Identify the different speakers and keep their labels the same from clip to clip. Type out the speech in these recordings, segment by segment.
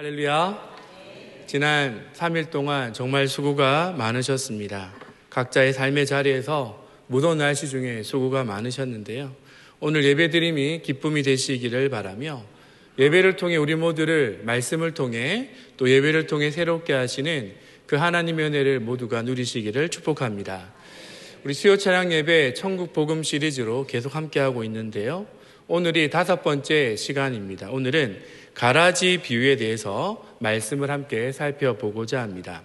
Speaker 1: 할렐루야. 지난 3일 동안 정말 수고가 많으셨습니다. 각자의 삶의 자리에서 무더운 날씨 중에 수고가 많으셨는데요. 오늘 예배드림이 기쁨이 되시기를 바라며 예배를 통해 우리 모두를 말씀을 통해 또 예배를 통해 새롭게 하시는 그 하나님의 은혜를 모두가 누리시기를 축복합니다. 우리 수요 차량 예배 천국 복음 시리즈로 계속 함께하고 있는데요. 오늘이 다섯 번째 시간입니다. 오늘은 가라지 비유에 대해서 말씀을 함께 살펴보고자 합니다.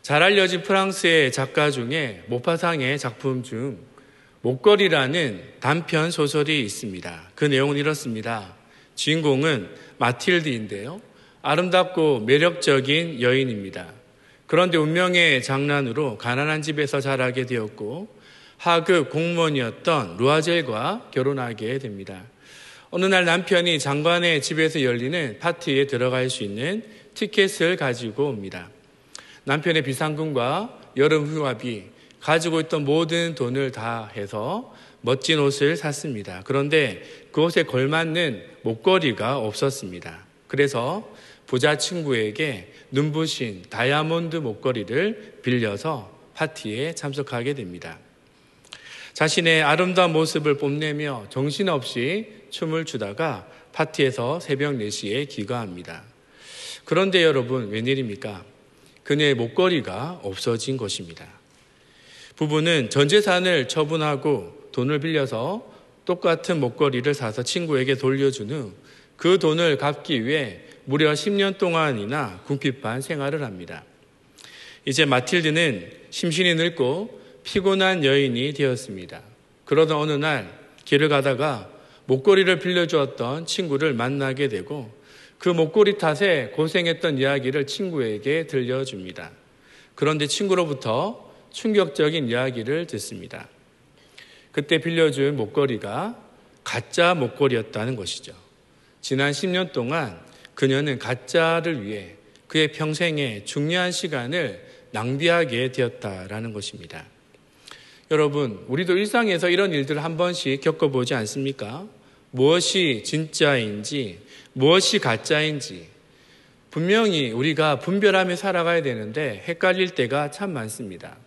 Speaker 1: 잘 알려진 프랑스의 작가 중에 모파상의 작품 중 목걸이라는 단편 소설이 있습니다. 그 내용은 이렇습니다. 주인공은 마틸드인데요. 아름답고 매력적인 여인입니다. 그런데 운명의 장난으로 가난한 집에서 자라게 되었고 하급 공무원이었던 루아젤과 결혼하게 됩니다. 어느 날 남편이 장관의 집에서 열리는 파티에 들어갈 수 있는 티켓을 가지고 옵니다. 남편의 비상금과 여름 휴가비, 가지고 있던 모든 돈을 다 해서 멋진 옷을 샀습니다. 그런데 그옷에 걸맞는 목걸이가 없었습니다. 그래서 부자 친구에게 눈부신 다이아몬드 목걸이를 빌려서 파티에 참석하게 됩니다. 자신의 아름다운 모습을 뽐내며 정신없이 춤을 추다가 파티에서 새벽 4시에 귀가합니다. 그런데 여러분, 웬일입니까? 그녀의 목걸이가 없어진 것입니다. 부부는 전 재산을 처분하고 돈을 빌려서 똑같은 목걸이를 사서 친구에게 돌려준 후 그 돈을 갚기 위해 무려 10년 동안이나 궁핍한 생활을 합니다. 이제 마틸드는 심신이 늙고 피곤한 여인이 되었습니다. 그러던 어느 날 길을 가다가 목걸이를 빌려주었던 친구를 만나게 되고 그 목걸이 탓에 고생했던 이야기를 친구에게 들려줍니다. 그런데 친구로부터 충격적인 이야기를 듣습니다. 그때 빌려준 목걸이가 가짜 목걸이였다는 것이죠. 지난 10년 동안 그녀는 가짜를 위해 그의 평생의 중요한 시간을 낭비하게 되었다라는 것입니다. 여러분, 우리도 일상에서 이런 일들을 한 번씩 겪어보지 않습니까? 무엇이 진짜인지, 무엇이 가짜인지, 분명히 우리가 분별하며 살아가야 되는데 헷갈릴 때가 참 많습니다.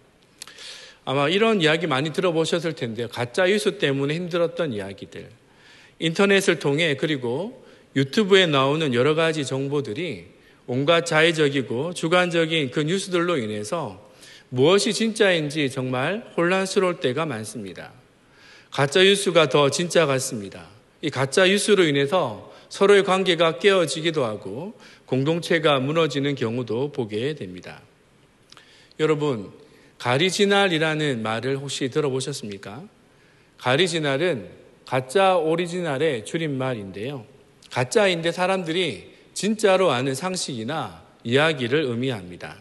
Speaker 1: 아마 이런 이야기 많이 들어보셨을 텐데요. 가짜 뉴스 때문에 힘들었던 이야기들. 인터넷을 통해 그리고 유튜브에 나오는 여러 가지 정보들이 온갖 자의적이고 주관적인 그 뉴스들로 인해서 무엇이 진짜인지 정말 혼란스러울 때가 많습니다. 가짜 뉴스가 더 진짜 같습니다. 이 가짜 뉴스로 인해서 서로의 관계가 깨어지기도 하고 공동체가 무너지는 경우도 보게 됩니다. 여러분, 가리지날이라는 말을 혹시 들어보셨습니까? 가리지날은 가짜 오리지날의 줄임말인데요. 가짜인데 사람들이 진짜로 아는 상식이나 이야기를 의미합니다.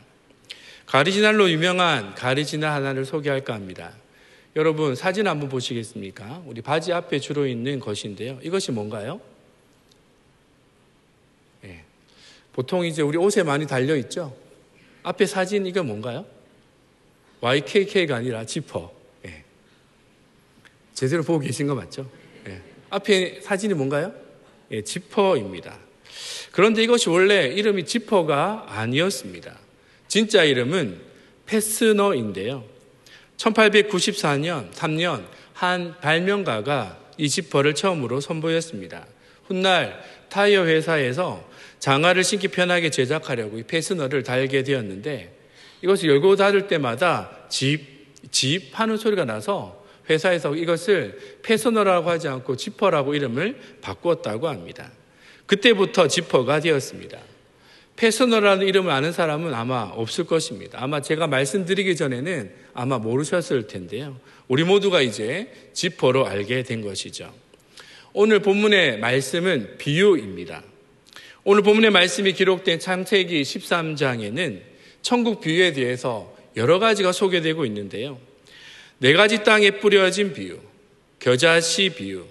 Speaker 1: 가리지날로 유명한 가리지날 하나를 소개할까 합니다. 여러분 사진 한번 보시겠습니까? 우리 바지 앞에 주로 있는 것인데요. 이것이 뭔가요? 예. 보통 이제 우리 옷에 많이 달려 있죠. 앞에 사진 이게 뭔가요? YKK가 아니라 지퍼. 예. 제대로 보고 계신 거 맞죠? 예. 앞에 사진이 뭔가요? 예, 지퍼입니다. 그런데 이것이 원래 이름이 지퍼가 아니었습니다. 진짜 이름은 페스너인데요. 1894년, 3년 한 발명가가 이 지퍼를 처음으로 선보였습니다. 훗날 타이어 회사에서 장화를 신기 편하게 제작하려고 이 페스너를 달게 되었는데 이것을 열고 닫을 때마다 집, 집 하는 소리가 나서 회사에서 이것을 페스너라고 하지 않고 지퍼라고 이름을 바꾸었다고 합니다. 그때부터 지퍼가 되었습니다. 패스너라는 이름을 아는 사람은 아마 없을 것입니다. 아마 제가 말씀드리기 전에는 아마 모르셨을 텐데요. 우리 모두가 이제 지퍼로 알게 된 것이죠. 오늘 본문의 말씀은 비유입니다. 오늘 본문의 말씀이 기록된 창세기 13장에는 천국 비유에 대해서 여러 가지가 소개되고 있는데요. 네 가지 땅에 뿌려진 비유, 겨자씨 비유,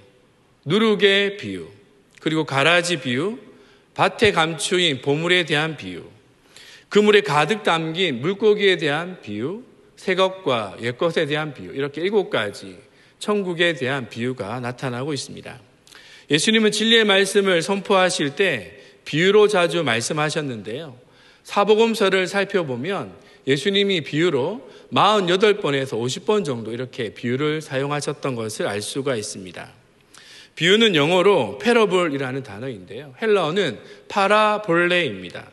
Speaker 1: 누룩의 비유, 그리고 가라지 비유, 밭에 감추인 보물에 대한 비유, 그물에 가득 담긴 물고기에 대한 비유, 새것과 옛것에 대한 비유, 이렇게 일곱 가지 천국에 대한 비유가 나타나고 있습니다. 예수님은 진리의 말씀을 선포하실 때 비유로 자주 말씀하셨는데요. 사복음서를 살펴보면 예수님이 비유로 48번에서 50번 정도 이렇게 비유를 사용하셨던 것을 알 수가 있습니다. 비유는 영어로 패러블이라는 단어인데요. 헬라어는 파라볼레입니다.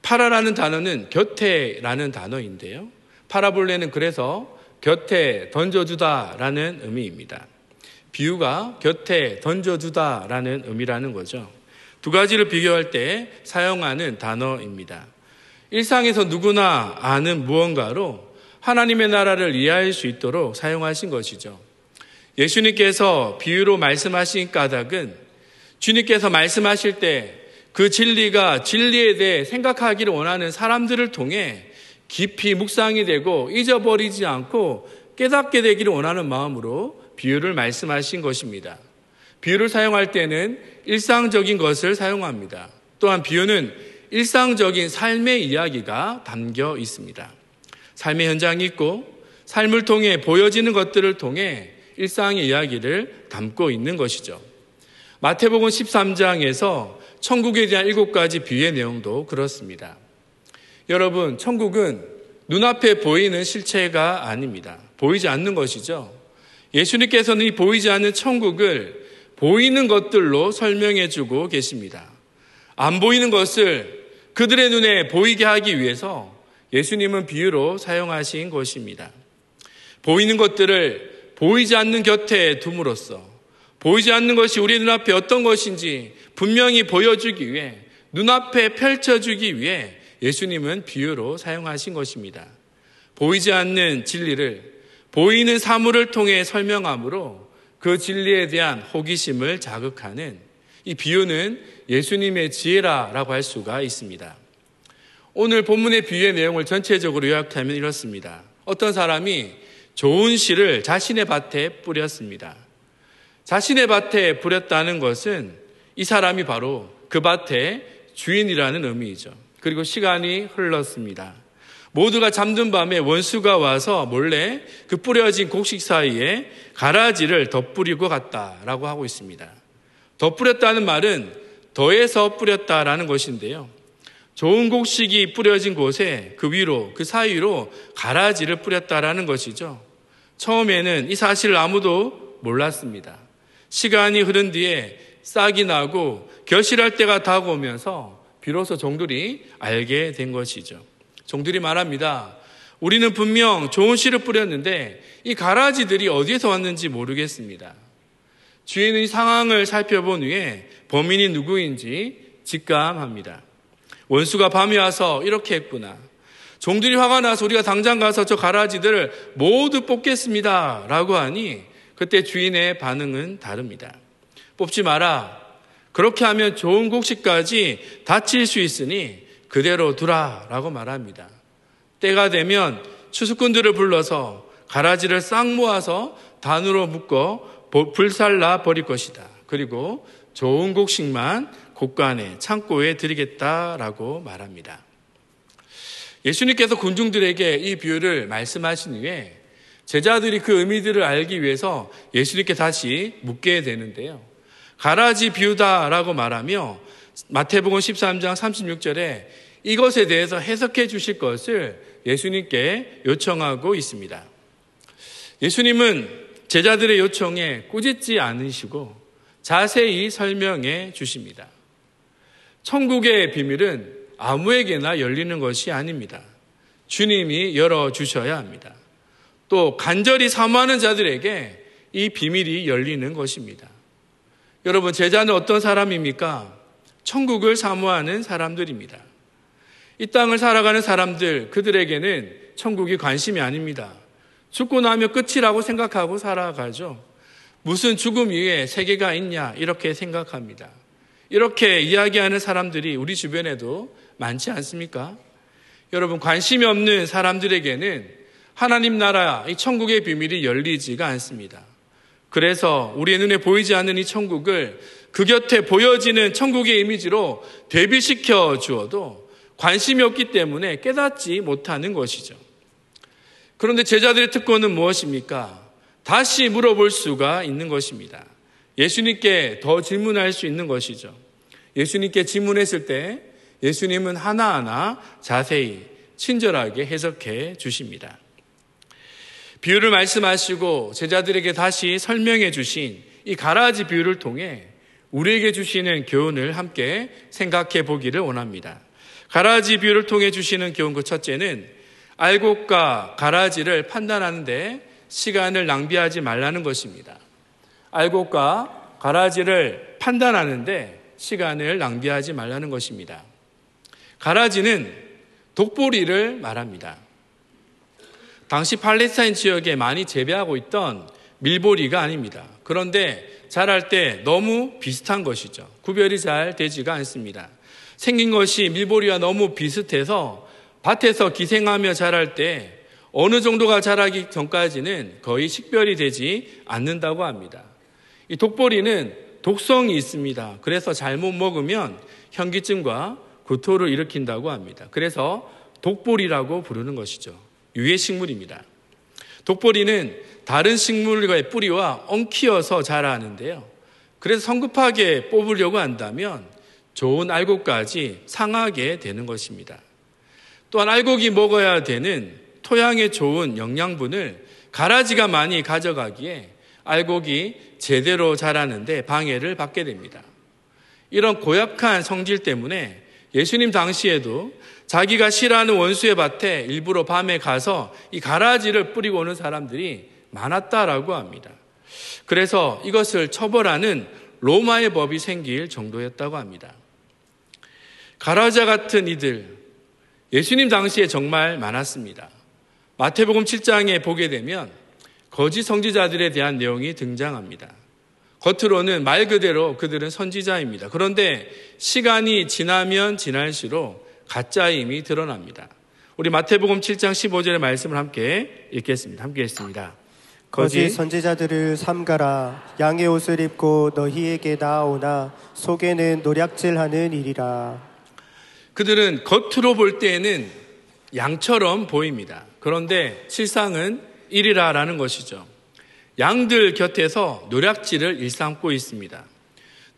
Speaker 1: 파라라는 단어는 곁에라는 단어인데요. 파라볼레는 그래서 곁에 던져주다라는 의미입니다. 비유가 곁에 던져주다라는 의미라는 거죠. 두 가지를 비교할 때 사용하는 단어입니다. 일상에서 누구나 아는 무언가로 하나님의 나라를 이해할 수 있도록 사용하신 것이죠. 예수님께서 비유로 말씀하신 까닭은 주님께서 말씀하실 때 그 진리가 진리에 대해 생각하기를 원하는 사람들을 통해 깊이 묵상이 되고 잊어버리지 않고 깨닫게 되기를 원하는 마음으로 비유를 말씀하신 것입니다. 비유를 사용할 때는 일상적인 것을 사용합니다. 또한 비유는 일상적인 삶의 이야기가 담겨 있습니다. 삶의 현장이 있고 삶을 통해 보여지는 것들을 통해 일상의 이야기를 담고 있는 것이죠. 마태복음 13장에서 천국에 대한 일곱 가지 비유의 내용도 그렇습니다. 여러분, 천국은 눈앞에 보이는 실체가 아닙니다. 보이지 않는 것이죠. 예수님께서는 이 보이지 않는 천국을 보이는 것들로 설명해 주고 계십니다. 안 보이는 것을 그들의 눈에 보이게 하기 위해서 예수님은 비유로 사용하신 것입니다. 보이는 것들을 보이지 않는 곁에 둠으로써 보이지 않는 것이 우리 눈앞에 어떤 것인지 분명히 보여주기 위해 눈앞에 펼쳐주기 위해 예수님은 비유로 사용하신 것입니다. 보이지 않는 진리를 보이는 사물을 통해 설명함으로 그 진리에 대한 호기심을 자극하는 이 비유는 예수님의 지혜라라고 할 수가 있습니다. 오늘 본문의 비유의 내용을 전체적으로 요약하면 이렇습니다. 어떤 사람이 좋은 씨를 자신의 밭에 뿌렸습니다. 자신의 밭에 뿌렸다는 것은 이 사람이 바로 그 밭의 주인이라는 의미이죠. 그리고 시간이 흘렀습니다. 모두가 잠든 밤에 원수가 와서 몰래 그 뿌려진 곡식 사이에 가라지를 덧뿌리고 갔다라고 하고 있습니다. 덧뿌렸다는 말은 더해서 뿌렸다라는 것인데요. 좋은 곡식이 뿌려진 곳에 그 위로, 그 사이로 가라지를 뿌렸다라는 것이죠. 처음에는 이 사실을 아무도 몰랐습니다. 시간이 흐른 뒤에 싹이 나고 결실할 때가 다가오면서 비로소 종들이 알게 된 것이죠. 종들이 말합니다. 우리는 분명 좋은 씨를 뿌렸는데 이 가라지들이 어디에서 왔는지 모르겠습니다. 주인은 이 상황을 살펴본 후에 범인이 누구인지 직감합니다. 원수가 밤에 와서 이렇게 했구나. 종들이 화가 나서 우리가 당장 가서 저 가라지들을 모두 뽑겠습니다. 라고 하니 그때 주인의 반응은 다릅니다. 뽑지 마라. 그렇게 하면 좋은 곡식까지 다칠 수 있으니 그대로 두라. 라고 말합니다. 때가 되면 추수꾼들을 불러서 가라지를 싹 모아서 단으로 묶어 불살라 버릴 것이다. 그리고 좋은 곡식만 곳간에 창고에 드리겠다라고 말합니다. 예수님께서 군중들에게 이 비유를 말씀하신 후에 제자들이 그 의미들을 알기 위해서 예수님께 다시 묻게 되는데요. 가라지 비유다라고 말하며 마태복음 13장 36절에 이것에 대해서 해석해 주실 것을 예수님께 요청하고 있습니다. 예수님은 제자들의 요청에 꾸짖지 않으시고 자세히 설명해 주십니다. 천국의 비밀은 아무에게나 열리는 것이 아닙니다. 주님이 열어주셔야 합니다. 또 간절히 사모하는 자들에게 이 비밀이 열리는 것입니다. 여러분, 제자는 어떤 사람입니까? 천국을 사모하는 사람들입니다. 이 땅을 살아가는 사람들, 그들에게는 천국이 관심이 아닙니다. 죽고 나면 끝이라고 생각하고 살아가죠. 무슨 죽음 위에 세계가 있냐, 이렇게 생각합니다. 이렇게 이야기하는 사람들이 우리 주변에도 많지 않습니까? 여러분, 관심이 없는 사람들에게는 하나님 나라, 이 천국의 비밀이 열리지가 않습니다. 그래서 우리의 눈에 보이지 않는 이 천국을 그 곁에 보여지는 천국의 이미지로 대비시켜 주어도 관심이 없기 때문에 깨닫지 못하는 것이죠. 그런데 제자들의 특권은 무엇입니까? 다시 물어볼 수가 있는 것입니다. 예수님께 더 질문할 수 있는 것이죠. 예수님께 질문했을 때 예수님은 하나하나 자세히 친절하게 해석해 주십니다. 비유를 말씀하시고 제자들에게 다시 설명해 주신 이 가라지 비유를 통해 우리에게 주시는 교훈을 함께 생각해 보기를 원합니다. 가라지 비유를 통해 주시는 교훈 그 첫째는 알곡과 가라지를 판단하는데 시간을 낭비하지 말라는 것입니다. 알곡과 가라지를 판단하는데 시간을 낭비하지 말라는 것입니다. 가라지는 독보리를 말합니다. 당시 팔레스타인 지역에 많이 재배하고 있던 밀보리가 아닙니다. 그런데 자랄 때 너무 비슷한 것이죠. 구별이 잘 되지가 않습니다. 생긴 것이 밀보리와 너무 비슷해서 밭에서 기생하며 자랄 때 어느 정도가 자라기 전까지는 거의 식별이 되지 않는다고 합니다. 이 독보리는 독성이 있습니다. 그래서 잘못 먹으면 현기증과 구토를 일으킨다고 합니다. 그래서 독보리라고 부르는 것이죠. 유해 식물입니다. 독보리는 다른 식물과의 뿌리와 엉키어서 자라는데요. 그래서 성급하게 뽑으려고 한다면 좋은 알곡까지 상하게 되는 것입니다. 또한 알곡이 먹어야 되는 토양에 좋은 영양분을 가라지가 많이 가져가기에 알곡이 제대로 자라는데 방해를 받게 됩니다. 이런 고약한 성질 때문에 예수님 당시에도 자기가 싫어하는 원수의 밭에 일부러 밤에 가서 이 가라지를 뿌리고 오는 사람들이 많았다라고 합니다. 그래서 이것을 처벌하는 로마의 법이 생길 정도였다고 합니다. 가라자 같은 이들, 예수님 당시에 정말 많았습니다. 마태복음 7장에 보게 되면 거짓 성지자들에 대한 내용이 등장합니다. 겉으로는 말 그대로 그들은 선지자입니다. 그런데 시간이 지나면 지날수록 가짜임이 드러납니다. 우리 마태복음 7장 15절의 말씀을 함께 읽겠습니다. 함께 읽습니다.
Speaker 2: 거짓 선지자들을 삼가라 양의 옷을 입고 너희에게 나오나 속에는 노략질하는 일이라.
Speaker 1: 그들은 겉으로 볼 때에는 양처럼 보입니다. 그런데 실상은 일이라라는 것이죠. 양들 곁에서 노략질을 일삼고 있습니다.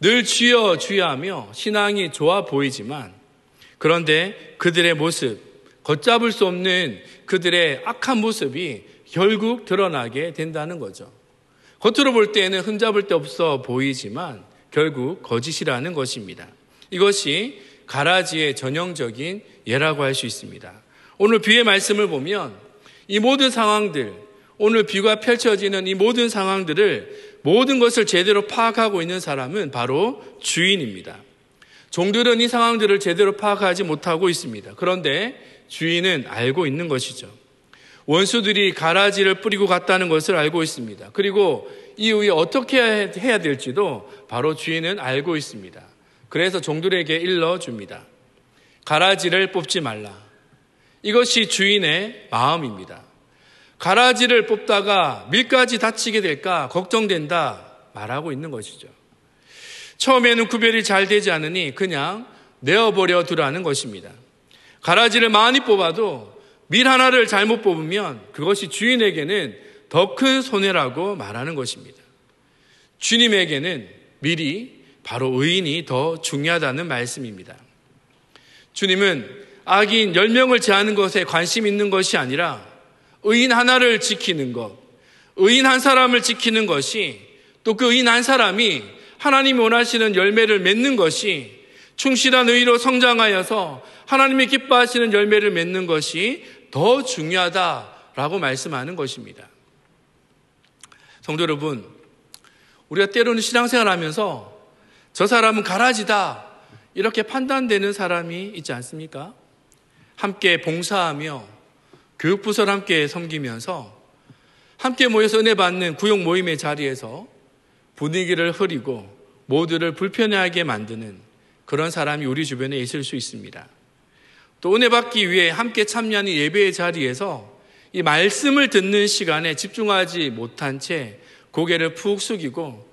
Speaker 1: 늘 주여 주여 하며 신앙이 좋아 보이지만 그런데 그들의 모습, 걷잡을 수 없는 그들의 악한 모습이 결국 드러나게 된다는 거죠. 겉으로 볼 때에는 흠잡을 데 없어 보이지만 결국 거짓이라는 것입니다. 이것이 가라지의 전형적인 예라고 할 수 있습니다. 오늘 비의 말씀을 보면 이 모든 상황들, 오늘 비가 펼쳐지는 이 모든 상황들을 모든 것을 제대로 파악하고 있는 사람은 바로 주인입니다. 종들은 이 상황들을 제대로 파악하지 못하고 있습니다. 그런데 주인은 알고 있는 것이죠. 원수들이 가라지를 뿌리고 갔다는 것을 알고 있습니다. 그리고 이후에 어떻게 해야 될지도 바로 주인은 알고 있습니다. 그래서 종들에게 일러줍니다. 가라지를 뽑지 말라. 이것이 주인의 마음입니다. 가라지를 뽑다가 밀까지 다치게 될까 걱정된다 말하고 있는 것이죠. 처음에는 구별이 잘 되지 않으니 그냥 내어버려 두라는 것입니다. 가라지를 많이 뽑아도 밀 하나를 잘못 뽑으면 그것이 주인에게는 더 큰 손해라고 말하는 것입니다. 주님에게는 밀이 바로 의인이 더 중요하다는 말씀입니다. 주님은 악인 10명을 제하는 것에 관심 있는 것이 아니라 의인 하나를 지키는 것, 의인 한 사람을 지키는 것이 또 그 의인 한 사람이 하나님 원하시는 열매를 맺는 것이 충실한 의로 성장하여서 하나님이 기뻐하시는 열매를 맺는 것이 더 중요하다라고 말씀하는 것입니다. 성도 여러분, 우리가 때로는 신앙생활 하면서 저 사람은 가라지다 이렇게 판단되는 사람이 있지 않습니까? 함께 봉사하며 교육부서를 함께 섬기면서 함께 모여서 은혜 받는 구역 모임의 자리에서 분위기를 흐리고 모두를 불편해하게 만드는 그런 사람이 우리 주변에 있을 수 있습니다. 또 은혜 받기 위해 함께 참여하는 예배의 자리에서 이 말씀을 듣는 시간에 집중하지 못한 채 고개를 푹 숙이고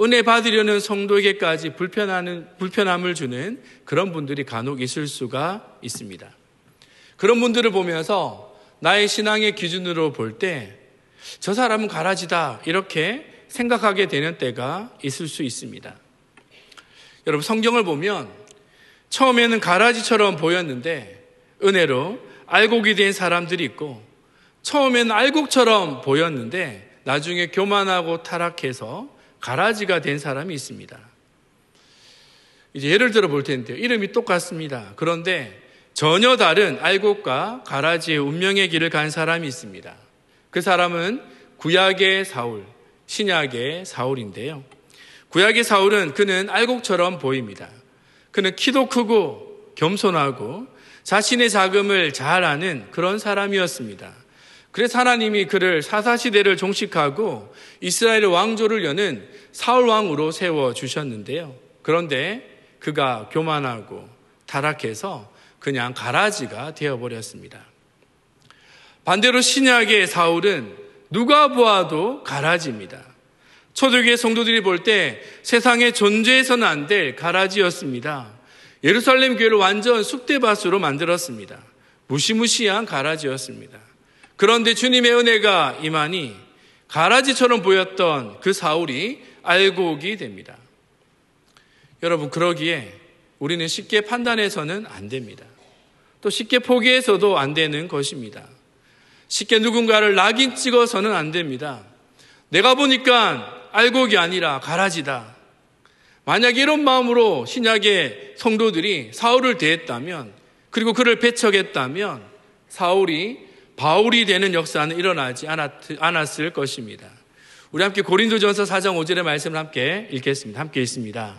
Speaker 1: 은혜 받으려는 성도에게까지 불편하는, 불편함을 주는 그런 분들이 간혹 있을 수가 있습니다. 그런 분들을 보면서 나의 신앙의 기준으로 볼 때 저 사람은 가라지다 이렇게 생각하게 되는 때가 있을 수 있습니다. 여러분 성경을 보면 처음에는 가라지처럼 보였는데 은혜로 알곡이 된 사람들이 있고 처음에는 알곡처럼 보였는데 나중에 교만하고 타락해서 가라지가 된 사람이 있습니다. 이제 예를 들어 볼 텐데요. 이름이 똑같습니다. 그런데 전혀 다른 알곡과 가라지의 운명의 길을 간 사람이 있습니다. 그 사람은 구약의 사울, 신약의 사울인데요. 구약의 사울은 그는 알곡처럼 보입니다. 그는 키도 크고 겸손하고 자신의 자금을 잘 아는 그런 사람이었습니다. 그래서 하나님이 그를 사사시대를 종식하고 이스라엘 왕조를 여는 사울왕으로 세워주셨는데요. 그런데 그가 교만하고 타락해서 그냥 가라지가 되어버렸습니다. 반대로 신약의 사울은 누가 보아도 가라지입니다. 초대교회 성도들이 볼 때 세상에 존재해서는 안 될 가라지였습니다. 예루살렘 교회를 완전 숙대밭으로 만들었습니다. 무시무시한 가라지였습니다. 그런데 주님의 은혜가 임하니 가라지처럼 보였던 그 사울이 알고 오게 됩니다. 여러분, 그러기에 우리는 쉽게 판단해서는 안 됩니다. 또 쉽게 포기해서도 안 되는 것입니다. 쉽게 누군가를 낙인 찍어서는 안 됩니다. 내가 보니까 알곡이 아니라 가라지다. 만약 이런 마음으로 신약의 성도들이 사울을 대했다면, 그리고 그를 배척했다면, 사울이 바울이 되는 역사는 일어나지 않았, 을 것입니다. 우리 함께 고린도전서 4장 5절의 말씀을 함께 읽겠습니다. 함께 읽습니다.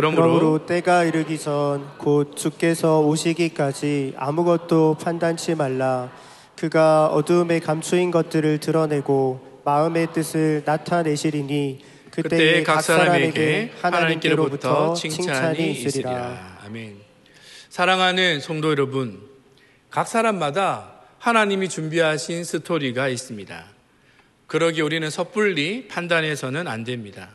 Speaker 1: 그러므로, 그러므로
Speaker 2: 때가 이르기 전 곧 주께서 오시기까지 아무것도 판단치 말라. 그가 어두에 감추인 것들을 드러내고 마음의 뜻을 나타내시리니 그때 각 사람에게 하나님께로부터 칭찬이 있으리라.
Speaker 1: 아멘. 사랑하는 성도 여러분, 각 사람마다 하나님이 준비하신 스토리가 있습니다. 그러기 우리는 섣불리 판단해서는 안 됩니다.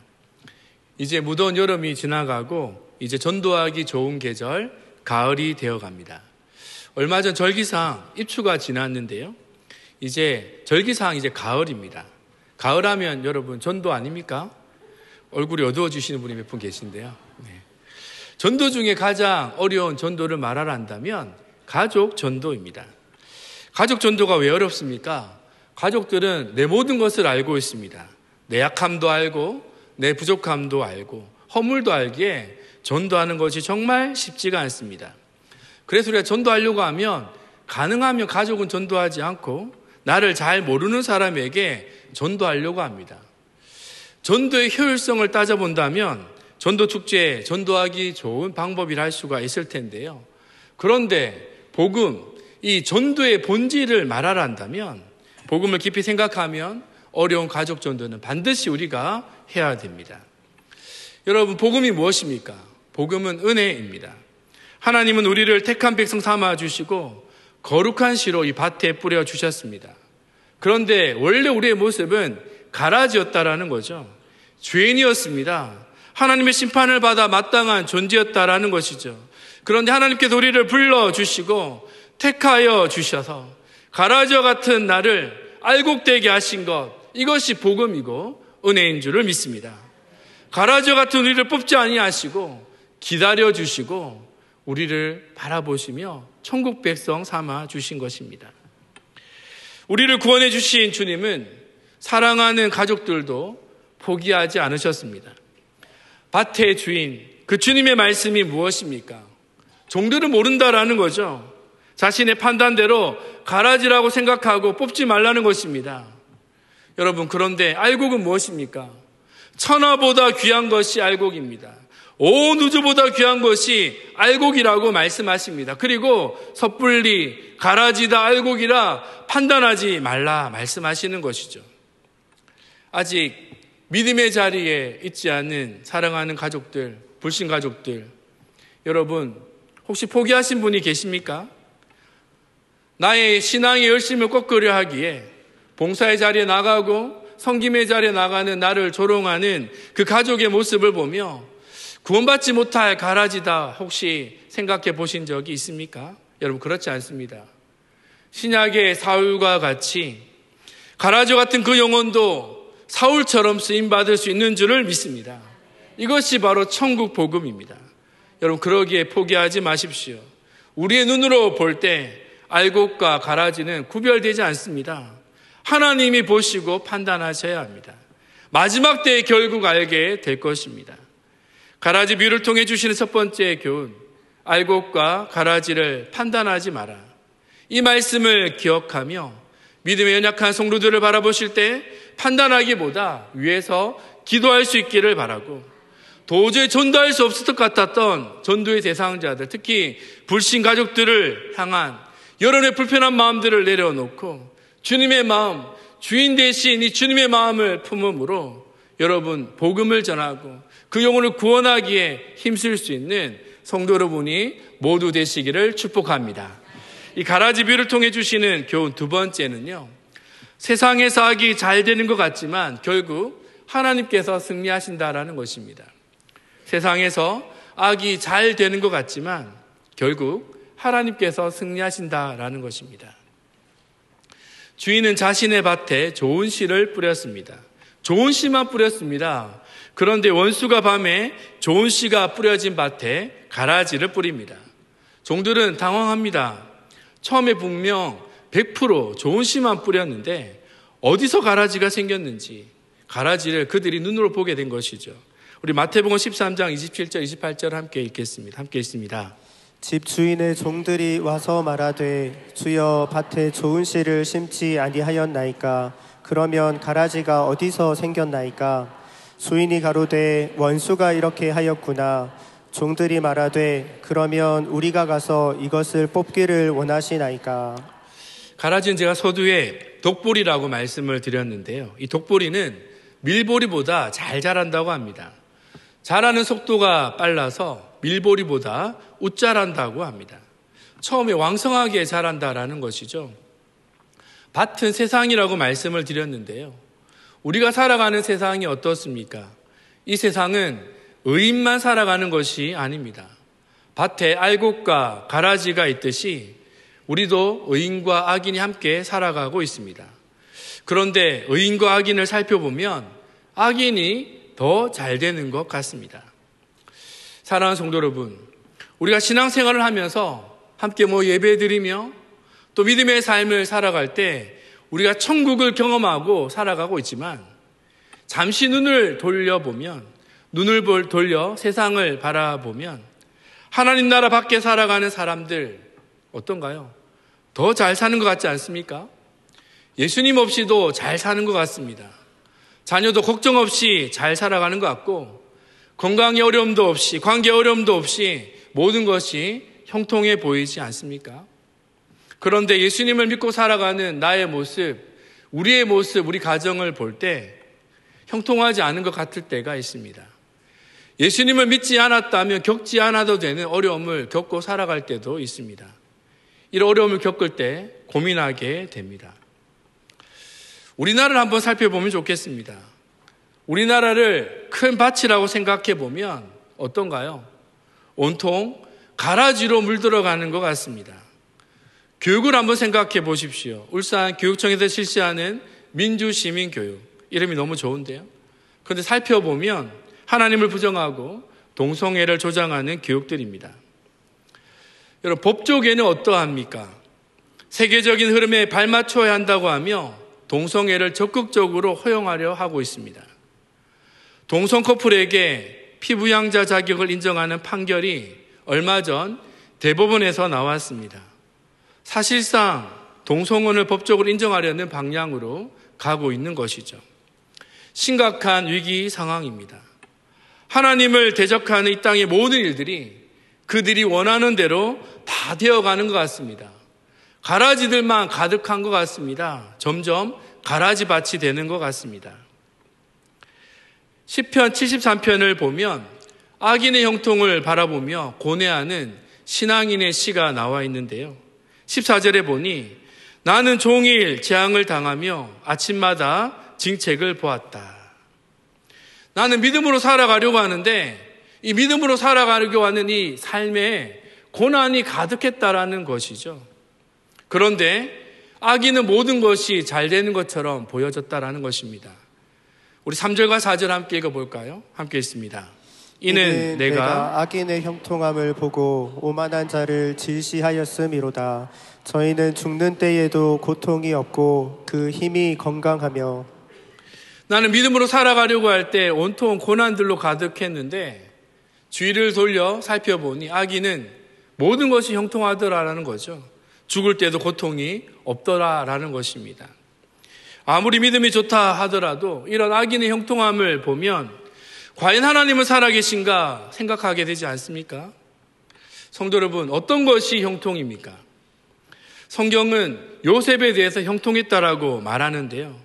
Speaker 1: 이제 무더운 여름이 지나가고 이제 전도하기 좋은 계절 가을이 되어 갑니다. 얼마 전 절기상 입추가 지났는데요. 이제 절기상 이제 가을입니다. 가을하면 여러분 전도 아닙니까? 얼굴이 어두워지시는 분이 몇 분 계신데요. 네. 전도 중에 가장 어려운 전도를 말하라 한다면 가족 전도입니다. 가족 전도가 왜 어렵습니까? 가족들은 내 모든 것을 알고 있습니다. 내 약함도 알고 내 부족함도 알고 허물도 알기에 전도하는 것이 정말 쉽지가 않습니다. 그래서 우리가 전도하려고 하면 가능하면 가족은 전도하지 않고 나를 잘 모르는 사람에게 전도하려고 합니다. 전도의 효율성을 따져본다면 전도 축제에 전도하기 좋은 방법이라 할 수가 있을 텐데요. 그런데 복음, 이 전도의 본질을 말하라 한다면 복음을 깊이 생각하면 어려운 가족 전도는 반드시 우리가 해야 됩니다. 여러분, 복음이 무엇입니까? 복음은 은혜입니다. 하나님은 우리를 택한 백성 삼아 주시고 거룩한 시로이 밭에 뿌려 주셨습니다. 그런데 원래 우리의 모습은 가라지였다라는 거죠. 죄인이었습니다. 하나님의 심판을 받아 마땅한 존재였다라는 것이죠. 그런데 하나님께서 우리를 불러 주시고 택하여 주셔서 가라지와 같은 나를 알곡되게 하신 것 이것이 복음이고 은혜인 줄을 믿습니다. 가라지와 같은 우리를 뽑지 아니하시고 기다려 주시고 우리를 바라보시며 천국 백성 삼아 주신 것입니다. 우리를 구원해 주신 주님은 사랑하는 가족들도 포기하지 않으셨습니다. 밭의 주인, 그 주님의 말씀이 무엇입니까? 종들은 모른다라는 거죠. 자신의 판단대로 가라지라고 생각하고 뽑지 말라는 것입니다. 여러분, 그런데 알곡은 무엇입니까? 천하보다 귀한 것이 알곡입니다. 온 우주보다 귀한 것이 알곡이라고 말씀하십니다. 그리고 섣불리 가라지다 알곡이라 판단하지 말라 말씀하시는 것이죠. 아직 믿음의 자리에 있지 않은 사랑하는 가족들, 불신 가족들, 여러분, 혹시 포기하신 분이 계십니까? 나의 신앙의 열심을 꺾으려 하기에 봉사의 자리에 나가고 성김의 자리에 나가는 나를 조롱하는 그 가족의 모습을 보며 구원받지 못할 가라지다 혹시 생각해 보신 적이 있습니까? 여러분 그렇지 않습니다. 신약의 사울과 같이 가라지 같은 그 영혼도 사울처럼 쓰임 받을 수 있는 줄을 믿습니다. 이것이 바로 천국 복음입니다. 여러분 그러기에 포기하지 마십시오. 우리의 눈으로 볼 때 알곡과 가라지는 구별되지 않습니다. 하나님이 보시고 판단하셔야 합니다. 마지막 때에 결국 알게 될 것입니다. 가라지 뷰를 통해 주시는 첫 번째 교훈, 알곡과 가라지를 판단하지 마라. 이 말씀을 기억하며 믿음의 연약한 성도들을 바라보실 때 판단하기보다 위에서 기도할 수 있기를 바라고 도저히 전도할 수 없을 것 같았던 전도의 대상자들, 특히 불신 가족들을 향한 여론의 불편한 마음들을 내려놓고 주님의 마음, 주인 대신 이 주님의 마음을 품음으로 여러분 복음을 전하고 그 영혼을 구원하기에 힘쓸 수 있는 성도 여러분이 모두 되시기를 축복합니다. 이 가라지비를 통해 주시는 교훈 두 번째는요. 세상에서 하기 잘 되는 것 같지만 결국 하나님께서 승리하신다라는 것입니다. 세상에서 악이 잘 되는 것 같지만 결국 하나님께서 승리하신다라는 것입니다. 주인은 자신의 밭에 좋은 씨를 뿌렸습니다. 좋은 씨만 뿌렸습니다. 그런데 원수가 밤에 좋은 씨가 뿌려진 밭에 가라지를 뿌립니다. 종들은 당황합니다. 처음에 분명 100% 좋은 씨만 뿌렸는데 어디서 가라지가 생겼는지 가라지를 그들이 눈으로 보게 된 것이죠. 우리 마태복음 13장 27절 28절 함께 읽겠습니다. 함께 읽습니다.
Speaker 2: 집 주인의 종들이 와서 말하되 주여 밭에 좋은 씨를 심지 아니하였나이까 그러면 가라지가 어디서 생겼나이까 주인이 가로되 원수가 이렇게 하였구나 종들이 말하되 그러면 우리가 가서 이것을 뽑기를 원하시나이까
Speaker 1: 가라지는 제가 서두에 독보리라고 말씀을 드렸는데요 이 독보리는 밀보리보다 잘 자란다고 합니다 자라는 속도가 빨라서 밀보리보다 웃자란다고 합니다. 처음에 왕성하게 자란다라는 것이죠. 밭은 세상이라고 말씀을 드렸는데요. 우리가 살아가는 세상이 어떻습니까? 이 세상은 의인만 살아가는 것이 아닙니다. 밭에 알곡과 가라지가 있듯이 우리도 의인과 악인이 함께 살아가고 있습니다. 그런데 의인과 악인을 살펴보면 악인이 더 잘 되는 것 같습니다. 사랑하는 성도 여러분, 우리가 신앙생활을 하면서 함께 뭐 예배드리며 또 믿음의 삶을 살아갈 때 우리가 천국을 경험하고 살아가고 있지만 잠시 눈을 돌려보면 눈을 돌려 세상을 바라보면 하나님 나라 밖에 살아가는 사람들 어떤가요? 더 잘 사는 것 같지 않습니까? 예수님 없이도 잘 사는 것 같습니다. 자녀도 걱정 없이 잘 살아가는 것 같고 건강에 어려움도 없이 관계 어려움도 없이 모든 것이 형통해 보이지 않습니까? 그런데 예수님을 믿고 살아가는 나의 모습, 우리의 모습, 우리 가정을 볼 때 형통하지 않은 것 같을 때가 있습니다. 예수님을 믿지 않았다면 겪지 않아도 되는 어려움을 겪고 살아갈 때도 있습니다. 이런 어려움을 겪을 때 고민하게 됩니다. 우리나라를 한번 살펴보면 좋겠습니다. 우리나라를 큰 밭이라고 생각해 보면 어떤가요? 온통 가라지로 물들어가는 것 같습니다. 교육을 한번 생각해 보십시오. 울산 교육청에서 실시하는 민주시민교육. 이름이 너무 좋은데요. 그런데 살펴보면 하나님을 부정하고 동성애를 조장하는 교육들입니다. 여러분, 법조계는 어떠합니까? 세계적인 흐름에 발맞춰야 한다고 하며 동성애를 적극적으로 허용하려 하고 있습니다. 동성 커플에게 피부양자 자격을 인정하는 판결이 얼마 전 대법원에서 나왔습니다. 사실상 동성혼을 법적으로 인정하려는 방향으로 가고 있는 것이죠. 심각한 위기 상황입니다. 하나님을 대적하는 이 땅의 모든 일들이 그들이 원하는 대로 다 되어가는 것 같습니다. 가라지들만 가득한 것 같습니다. 점점 가라지 밭이 되는 것 같습니다. 시편 73편을 보면 악인의 형통을 바라보며 고뇌하는 신앙인의 시가 나와 있는데요. 14절에 보니 나는 종일 재앙을 당하며 아침마다 징책을 보았다. 나는 믿음으로 살아가려고 하는데 이 믿음으로 살아가려고 하는 이 삶에 고난이 가득했다라는 것이죠. 그런데 악인은 모든 것이 잘 되는 것처럼 보여졌다라는 것입니다. 우리 3절과 4절 함께 읽어볼까요? 함께 있습니다.
Speaker 2: 이는, 내가, 내가 악인의 형통함을 보고 오만한 자를 질시하였음이로다. 저희는 죽는 때에도 고통이 없고 그 힘이 건강하며
Speaker 1: 나는 믿음으로 살아가려고 할 때 온통 고난들로 가득했는데 주의를 돌려 살펴보니 악인은 모든 것이 형통하더라라는 거죠. 죽을 때도 고통이 없더라라는 것입니다. 아무리 믿음이 좋다 하더라도 이런 악인의 형통함을 보면 과연 하나님은 살아계신가 생각하게 되지 않습니까? 성도 여러분, 어떤 것이 형통입니까? 성경은 요셉에 대해서 형통했다라고 말하는데요.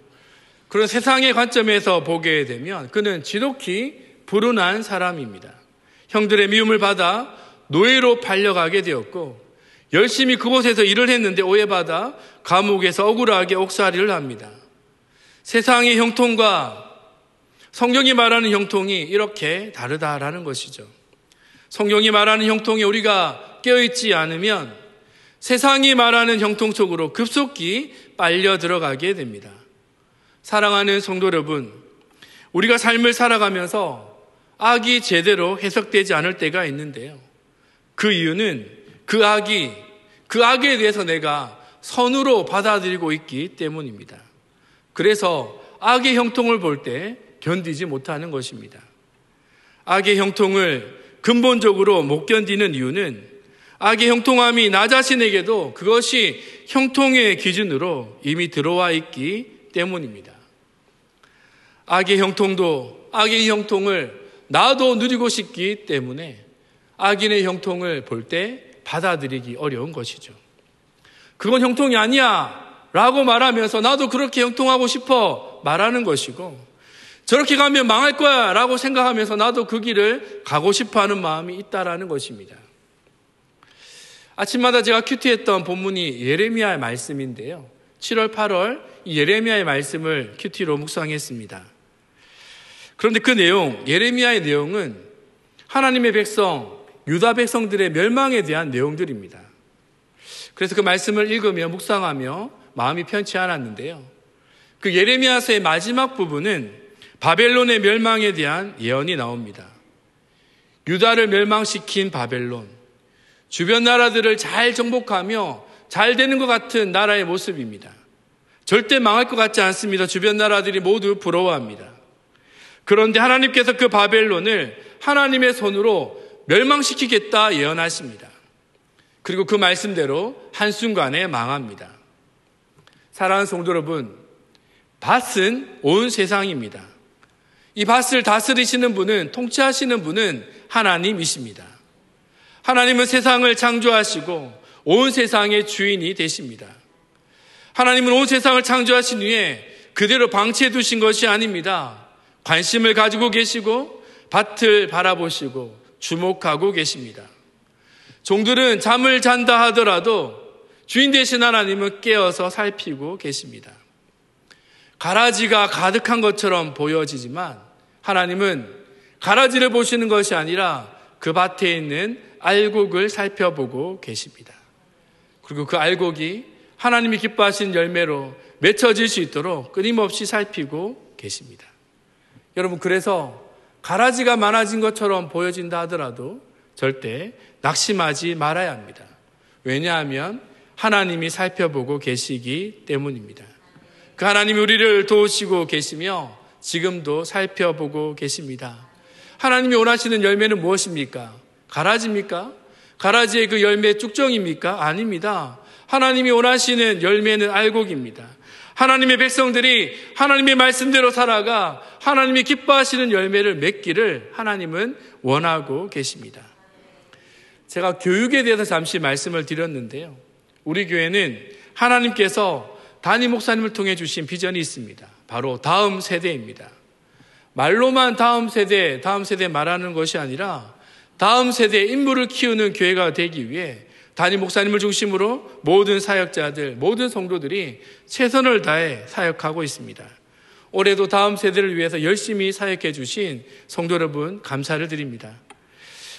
Speaker 1: 그런 세상의 관점에서 보게 되면 그는 지독히 불운한 사람입니다. 형들의 미움을 받아 노예로 팔려가게 되었고 열심히 그곳에서 일을 했는데 오해받아 감옥에서 억울하게 옥살이를 합니다. 세상의 형통과 성경이 말하는 형통이 이렇게 다르다라는 것이죠. 성경이 말하는 형통에 우리가 깨어있지 않으면 세상이 말하는 형통 속으로 급속히 빨려 들어가게 됩니다. 사랑하는 성도 여러분, 우리가 삶을 살아가면서 악이 제대로 해석되지 않을 때가 있는데요. 그 이유는 그 악이, 그 악에 대해서 내가 선으로 받아들이고 있기 때문입니다. 그래서 악의 형통을 볼 때 견디지 못하는 것입니다. 악의 형통을 근본적으로 못 견디는 이유는 악의 형통함이 나 자신에게도 그것이 형통의 기준으로 이미 들어와 있기 때문입니다. 악의 형통도 악의 형통을 나도 누리고 싶기 때문에 악인의 형통을 볼 때 받아들이기 어려운 것이죠. 그건 형통이 아니야. 라고 말하면서 나도 그렇게 형통하고 싶어 말하는 것이고 저렇게 가면 망할 거야 라고 생각하면서 나도 그 길을 가고 싶어 하는 마음이 있다라는 것입니다. 아침마다 제가 큐티했던 본문이 예레미야의 말씀인데요. 7월, 8월 예레미야의 말씀을 큐티로 묵상했습니다. 그런데 그 내용, 예레미야의 내용은 하나님의 백성, 유다 백성들의 멸망에 대한 내용들입니다. 그래서 그 말씀을 읽으며 묵상하며 마음이 편치 않았는데요. 그 예레미야서의 마지막 부분은 바벨론의 멸망에 대한 예언이 나옵니다. 유다를 멸망시킨 바벨론, 주변 나라들을 잘 정복하며 잘 되는 것 같은 나라의 모습입니다. 절대 망할 것 같지 않습니다. 주변 나라들이 모두 부러워합니다. 그런데 하나님께서 그 바벨론을 하나님의 손으로 멸망시키겠다 예언하십니다. 그리고 그 말씀대로 한순간에 망합니다. 사랑하는 성도 여러분, 밭은 온 세상입니다. 이 밭을 다스리시는 분은, 통치하시는 분은 하나님이십니다. 하나님은 세상을 창조하시고 온 세상의 주인이 되십니다. 하나님은 온 세상을 창조하신 후에 그대로 방치해 두신 것이 아닙니다. 관심을 가지고 계시고 밭을 바라보시고 주목하고 계십니다. 종들은 잠을 잔다 하더라도 주인 되신 하나님은 깨어서 살피고 계십니다. 가라지가 가득한 것처럼 보여지지만 하나님은 가라지를 보시는 것이 아니라 그 밭에 있는 알곡을 살펴보고 계십니다. 그리고 그 알곡이 하나님이 기뻐하신 열매로 맺혀질 수 있도록 끊임없이 살피고 계십니다. 여러분, 그래서 가라지가 많아진 것처럼 보여진다 하더라도 절대 낙심하지 말아야 합니다. 왜냐하면 하나님이 살펴보고 계시기 때문입니다. 그 하나님이 우리를 도우시고 계시며 지금도 살펴보고 계십니다. 하나님이 원하시는 열매는 무엇입니까? 가라지입니까? 가라지의 그 열매 쭉정입니까? 아닙니다. 하나님이 원하시는 열매는 알곡입니다. 하나님의 백성들이 하나님의 말씀대로 살아가 하나님이 기뻐하시는 열매를 맺기를 하나님은 원하고 계십니다. 제가 교육에 대해서 잠시 말씀을 드렸는데요. 우리 교회는 하나님께서 단임 목사님을 통해 주신 비전이 있습니다. 바로 다음 세대입니다. 말로만 다음 세대, 다음 세대 말하는 것이 아니라 다음 세대의 인물을 키우는 교회가 되기 위해 단임 목사님을 중심으로 모든 사역자들, 모든 성도들이 최선을 다해 사역하고 있습니다. 올해도 다음 세대를 위해서 열심히 사역해 주신 성도 여러분 감사를 드립니다.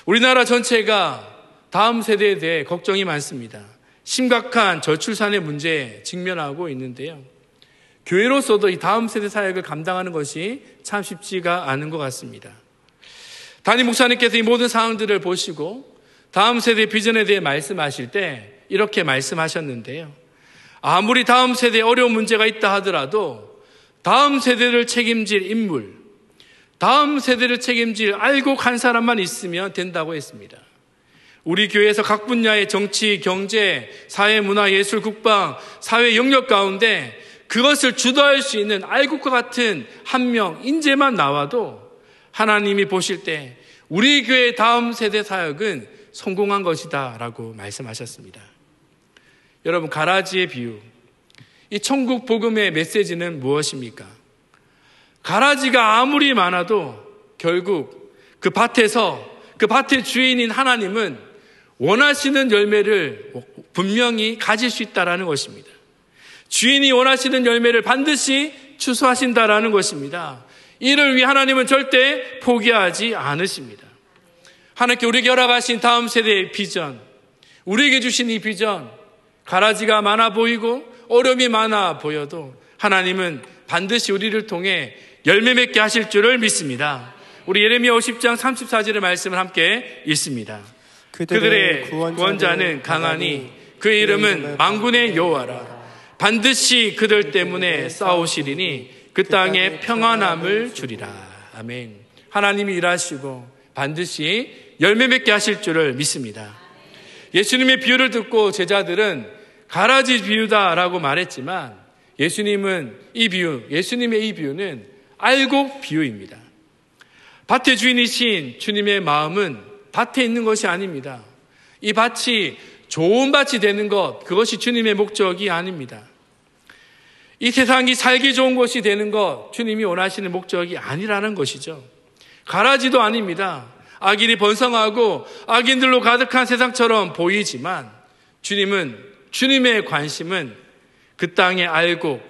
Speaker 1: 우리나라 전체가 다음 세대에 대해 걱정이 많습니다. 심각한 저출산의 문제에 직면하고 있는데요. 교회로서도 이 다음 세대 사역을 감당하는 것이 참 쉽지가 않은 것 같습니다. 단임 목사님께서 이 모든 상황들을 보시고 다음 세대 비전에 대해 말씀하실 때 이렇게 말씀하셨는데요. 아무리 다음 세대에 어려운 문제가 있다 하더라도 다음 세대를 책임질 인물, 다음 세대를 책임질 알고간 사람만 있으면 된다고 했습니다. 우리 교회에서 각 분야의 정치, 경제, 사회, 문화, 예술, 국방, 사회 영역 가운데 그것을 주도할 수 있는 알곡과 같은 한 명, 인재만 나와도 하나님이 보실 때 우리 교회 다음 세대 사역은 성공한 것이다 라고 말씀하셨습니다. 여러분, 가라지의 비유. 이 천국 복음의 메시지는 무엇입니까? 가라지가 아무리 많아도 결국 그 밭에서 그 밭의 주인인 하나님은 원하시는 열매를 분명히 가질 수 있다라는 것입니다. 주인이 원하시는 열매를 반드시 추수하신다라는 것입니다. 이를 위해 하나님은 절대 포기하지 않으십니다. 하나님께 우리에게 허락하신 다음 세대의 비전, 우리에게 주신 이 비전, 가라지가 많아 보이고 어려움이 많아 보여도 하나님은 반드시 우리를 통해 열매 맺게 하실 줄을 믿습니다. 우리 예레미야 50장 34절의 말씀을 함께 읽습니다. 그들의 구원자는 강하니 그 이름은 망군의 여호와라. 반드시 그들 때문에 싸우시리니 그, 그 땅에 평안함을 주리라. 아멘. 하나님이 일하시고 반드시 열매 맺게 하실 줄을 믿습니다. 예수님의 비유를 듣고 제자들은 가라지 비유다라고 말했지만 예수님은 이 비유, 예수님의 이 비유는 알곡 비유입니다. 밭의 주인이신 주님의 마음은 밭에 있는 것이 아닙니다. 이 밭이 좋은 밭이 되는 것, 그것이 주님의 목적이 아닙니다. 이 세상이 살기 좋은 곳이 되는 것, 주님이 원하시는 목적이 아니라는 것이죠. 가라지도 아닙니다. 악인이 번성하고 악인들로 가득한 세상처럼 보이지만 주님은, 주님의 관심은 그 땅에 알고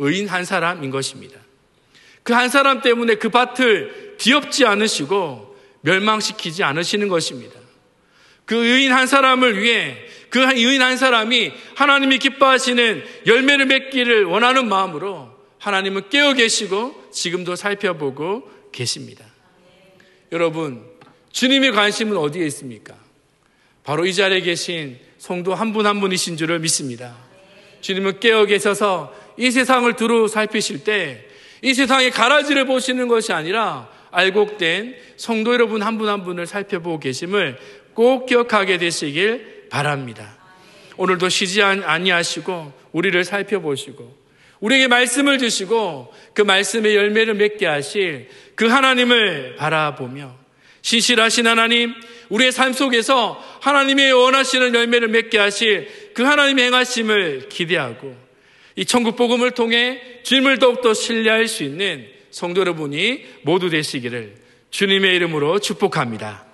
Speaker 1: 의인 한 사람인 것입니다. 그 한 사람 때문에 그 밭을 뒤엎지 않으시고 멸망시키지 않으시는 것입니다. 그 의인 한 사람을 위해 그 의인 한 사람이 하나님이 기뻐하시는 열매를 맺기를 원하는 마음으로 하나님은 깨어 계시고 지금도 살펴보고 계십니다. 여러분, 주님의 관심은 어디에 있습니까? 바로 이 자리에 계신 성도 한 분 한 분이신 줄을 믿습니다. 주님은 깨어 계셔서 이 세상을 두루 살피실 때 이 세상의 가라지를 보시는 것이 아니라 알곡된 성도 여러분 한 분한 한 분을 살펴보고 계심을 꼭 기억하게 되시길 바랍니다. 오늘도 쉬지 아니하시고 우리를 살펴보시고 우리에게 말씀을 주시고 그 말씀의 열매를 맺게 하실 그 하나님을 바라보며 신실하신 하나님 우리의 삶 속에서 하나님의 원하시는 열매를 맺게 하실 그 하나님의 행하심을 기대하고 이 천국 복음을 통해 주님을 더욱더 신뢰할 수 있는 성도 여러분이 모두 되시기를 주님의 이름으로 축복합니다.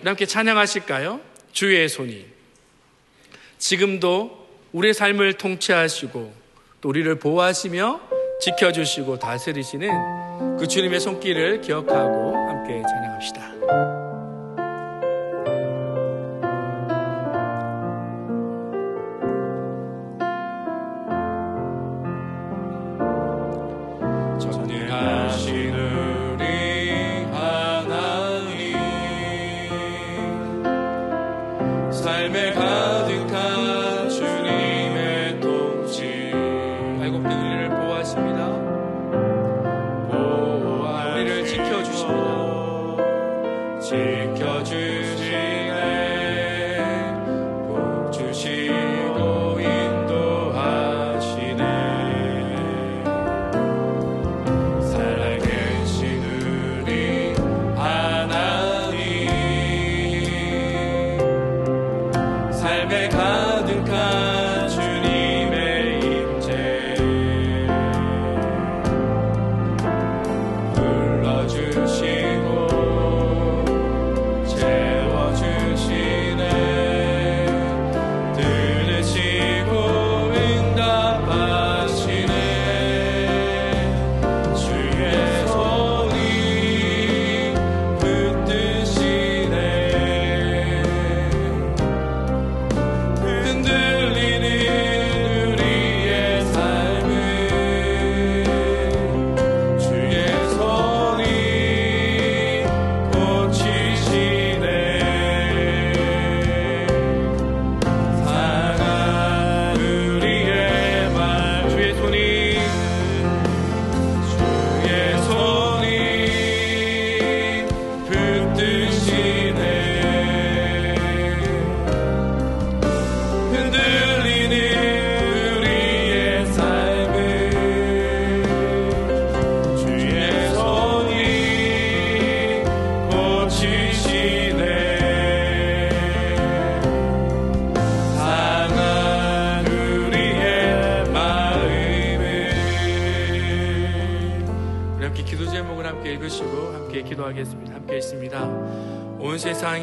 Speaker 1: 우리 함께 찬양하실까요? 주의 손이 지금도 우리의 삶을 통치하시고 또 우리를 보호하시며 지켜주시고 다스리시는 그 주님의 손길을 기억하고 함께 찬양합시다.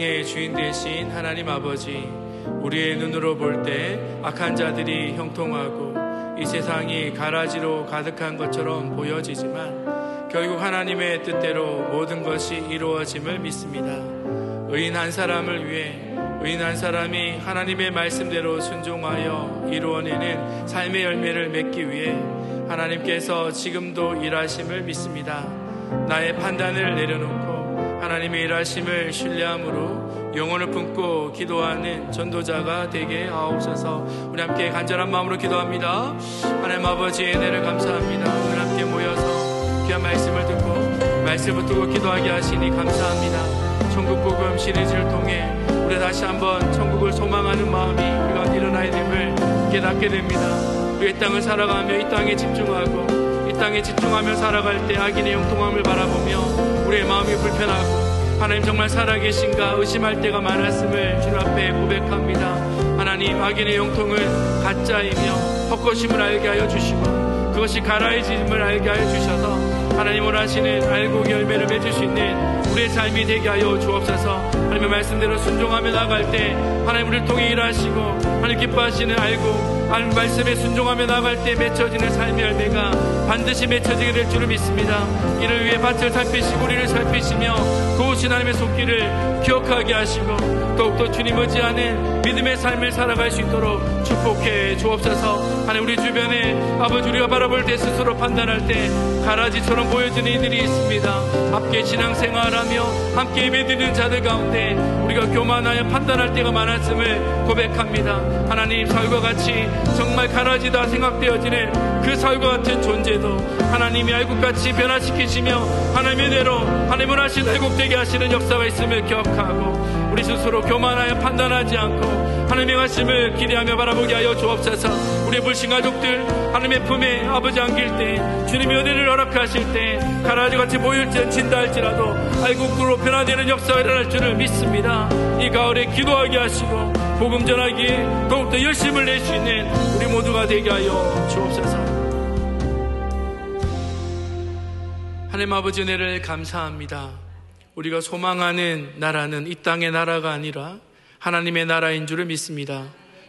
Speaker 1: 세상의 주인 되신 하나님 아버지, 우리의 눈으로 볼 때 악한 자들이 형통하고 이 세상이 가라지로 가득한 것처럼 보여지지만 결국 하나님의 뜻대로 모든 것이 이루어짐을 믿습니다. 의인 한 사람을 위해 의인 한 사람이 하나님의 말씀대로 순종하여 이루어내는 삶의 열매를 맺기 위해 하나님께서 지금도 일하심을 믿습니다. 나의 판단을 내려놓고 하나님의 일하심을 신뢰함으로 영혼을 품고 기도하는 전도자가 되게 하옵소서 우리 함께 간절한 마음으로 기도합니다 하나님 아버지의 은혜를 감사합니다 오늘 함께 모여서 귀한 말씀을 듣고 말씀을 듣고 기도하게 하시니 감사합니다 천국복음 시리즈를 통해 우리 다시 한번 천국을 소망하는 마음이 우리가 일어나야 됨을 깨닫게 됩니다 우리 땅을 살아가며 이 땅에 집중하고 땅에 집중하며 살아갈 때 악인의 형통함을 바라보며 우리의 마음이 불편하고 하나님 정말 살아계신가 의심할 때가 많았음을 주님 앞에 고백합니다. 하나님 악인의 형통은 가짜이며 헛것임을 알게 하여 주시고 그것이 가라해짐을 알게 하여 주셔서 하나님 원하시는 알고 열매를 맺을 수 있는 우리의 삶이 되게 하여 주옵소서 하나님의 말씀대로 순종하며 나갈 때 하나님 을 통해 일하시고 하나님 기뻐하시는 알고 하 말씀에 순종하며 나갈 때 맺혀지는 삶의 열매가 반드시 맺혀지게 될 줄을 믿습니다. 이를 위해 밭을 살피시고 우리를 살피시며 고우신 그 하나님의 속기를 기억하게 하시고 더욱더 주님 의지 안에 믿음의 삶을 살아갈 수 있도록 축복해 주옵소서 하나님 우리 주변에 아버지 우리가 바라볼 때 스스로 판단할 때 가라지처럼 보여지는 이들이 있습니다. 함께 신앙생활하며 함께 예배드리는 자들 가운데 우리가 교만하여 판단할 때가 많았음을 고백합니다. 하나님 사울과 같이 정말 가라지다 생각되어지는 그 사울과 같은 존재도 하나님이 알곡같이 변화시키시며 하나님의 대로 하나님을 하신 알곡되게 하시는 역사가 있음을 기억하고 우리 스스로 교만하여 판단하지 않고 하나님의 말씀을 기대하며 바라보게 하여 주옵소서 우리 불신 가족들 하나님의 품에 아버지 안길 때 주님의 은혜를 허락하실 때 가라지같이 모일지 진다 할지라도 알곡으로 변화되는 역사가 일어날 줄을 믿습니다 이 가을에 기도하게 하시고 복음 전하기에 더욱더 열심을 낼 수 있는 우리 모두가 되게 하여 주옵소서 하나님 아버지 은혜를 감사합니다 우리가 소망하는 나라는 이 땅의 나라가 아니라 하나님의 나라인 줄을 믿습니다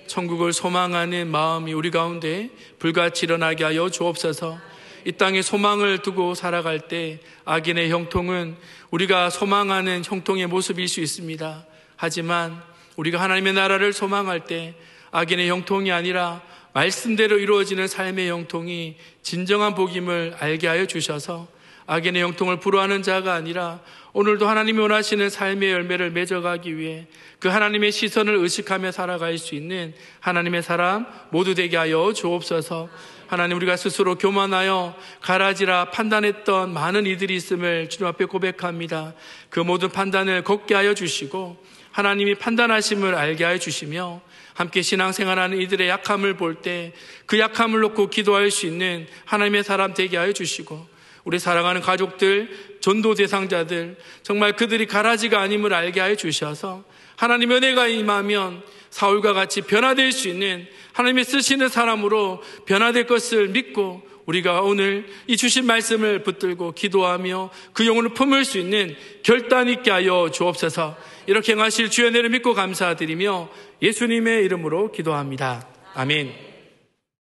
Speaker 1: 천국을 소망하는 마음이 우리 가운데 불같이 일어나게 하여 주옵소서. 이 땅에 소망을 두고 살아갈 때 악인의 형통은 우리가 소망하는 형통의 모습일 수 있습니다. 하지만 우리가 하나님의 나라를 소망할 때 악인의 형통이 아니라 말씀대로 이루어지는 삶의 형통이 진정한 복임을 알게 하여 주셔서 악인의 영통을 불허하는 자가 아니라 오늘도 하나님이 원하시는 삶의 열매를 맺어가기 위해 그 하나님의 시선을 의식하며 살아갈 수 있는 하나님의 사람 모두 되게 하여 주옵소서. 하나님 우리가 스스로 교만하여 가라지라 판단했던 많은 이들이 있음을 주님 앞에 고백합니다. 그 모든 판단을 걷게 하여 주시고 하나님이 판단하심을 알게 하여 주시며 함께 신앙생활하는 이들의 약함을 볼 때 그 약함을 놓고 기도할 수 있는 하나님의 사람 되게 하여 주시고 우리 사랑하는 가족들, 전도 대상자들, 정말 그들이 가라지가 아님을 알게 하여 주셔서 하나님의 은혜가 임하면 사울과 같이 변화될 수 있는 하나님이 쓰시는 사람으로 변화될 것을 믿고 우리가 오늘 이 주신 말씀을 붙들고 기도하며 그 영혼을 품을 수 있는 결단 있게 하여 주옵소서 이렇게 행하실 주의 은혜를 믿고 감사드리며 예수님의 이름으로 기도합니다. 아멘.